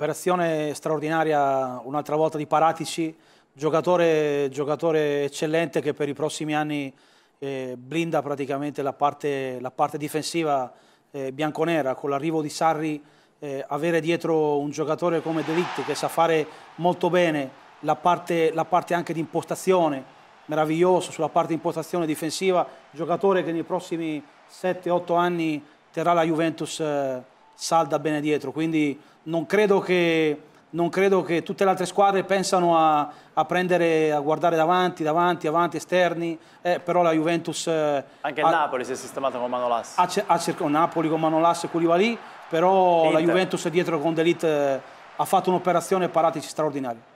Operazione straordinaria un'altra volta di Paratici, giocatore, giocatore, eccellente che per i prossimi anni eh, blinda praticamente la parte, la parte difensiva eh, bianconera. Con l'arrivo di Sarri eh, avere dietro un giocatore come Delitti che sa fare molto bene la parte, la parte anche di impostazione, meraviglioso sulla parte di impostazione difensiva, giocatore che nei prossimi 7-8 anni terrà la Juventus eh, salda bene dietro, quindi non credo che, non credo che tutte le altre squadre pensano a, a, prendere, a guardare davanti, davanti, avanti, esterni, eh, però la Juventus... Eh, Anche il Napoli si è sistemato con Manolas. Ha, ha cercato Napoli con Manolas e Koulibaly, però Inter. la Juventus dietro con Delite eh, ha fatto un'operazione paratici straordinaria.